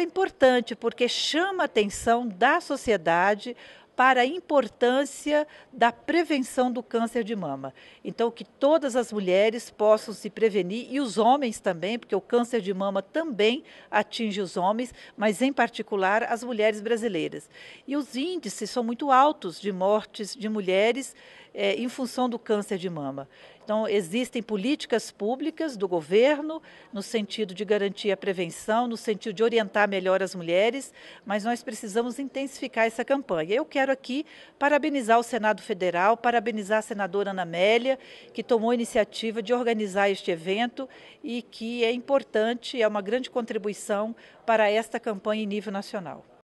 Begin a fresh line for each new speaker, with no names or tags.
É importante porque chama a atenção da sociedade para a importância da prevenção do câncer de mama. Então, que todas as mulheres possam se prevenir e os homens também, porque o câncer de mama também atinge os homens, mas em particular as mulheres brasileiras. E os índices são muito altos de mortes de mulheres é, em função do câncer de mama. Então, existem políticas públicas do governo no sentido de garantir a prevenção, no sentido de orientar melhor as mulheres, mas nós precisamos intensificar essa campanha. Eu quero quero aqui parabenizar o Senado Federal, parabenizar a senadora Ana Amélia, que tomou a iniciativa de organizar este evento e que é importante, é uma grande contribuição para esta campanha em nível nacional.